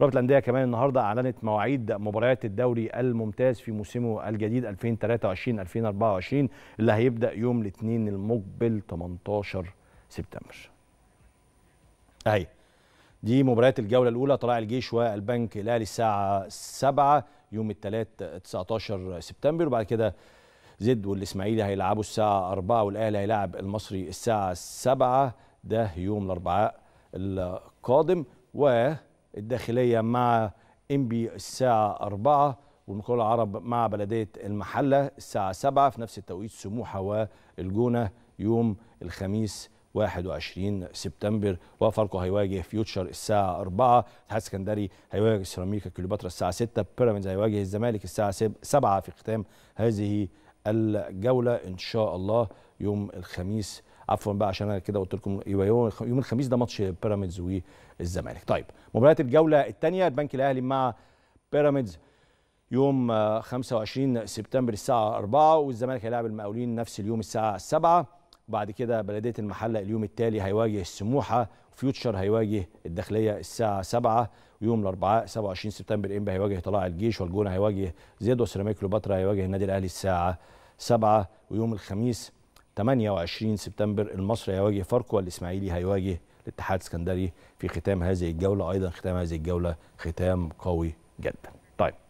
رابطه الانديه كمان النهارده اعلنت مواعيد مباريات الدوري الممتاز في موسمه الجديد 2023 2024 اللي هيبدا يوم الاثنين المقبل 18 سبتمبر اهي دي مباريات الجوله الاولى طلع الجيش والبنك الاهلي الساعه 7 يوم الثلاث 19 سبتمبر وبعد كده زد والاسماعيلي هيلعبوا الساعه 4 والاهلي هيلاعب المصري الساعه 7 ده يوم الاربعاء القادم و الداخلية مع إنبي الساعة 4 والمقاولة العرب مع بلدية المحلة الساعة 7 في نفس التوقيت سموحة والجونة يوم الخميس 21 سبتمبر وفاركو هيواجه فيوتشر الساعة 4 الاتحاد السكندري هيواجه سيراميكا كليوباترا الساعة 6 بيراميدز هيواجه الزمالك الساعة 7 في ختام هذه الجولة إن شاء الله يوم الخميس عفوا بقى عشان انا كده قلت لكم يوم الخميس ده ماتش بيراميدز والزمالك طيب مباريات الجوله الثانيه البنك الاهلي مع بيراميدز يوم 25 آه، سبتمبر الساعه 4 والزمالك هيلاعب المقاولين نفس اليوم الساعه 7 وبعد كده بلديه المحله اليوم التالي هيواجه السموحه فيوتشر هيواجه الداخليه الساعه 7 ويوم الاربعاء 27 سبتمبر انبا هيواجه طلائع الجيش والجونه هيواجه زيد وسيراميك كليوباترا هيواجه النادي الاهلي الساعه 7 ويوم الخميس 28 سبتمبر المصري هيواجه فاركو والاسماعيلي هيواجه الاتحاد السكندري في ختام هذه الجوله ايضا ختام هذه الجوله ختام قوي جدا طيب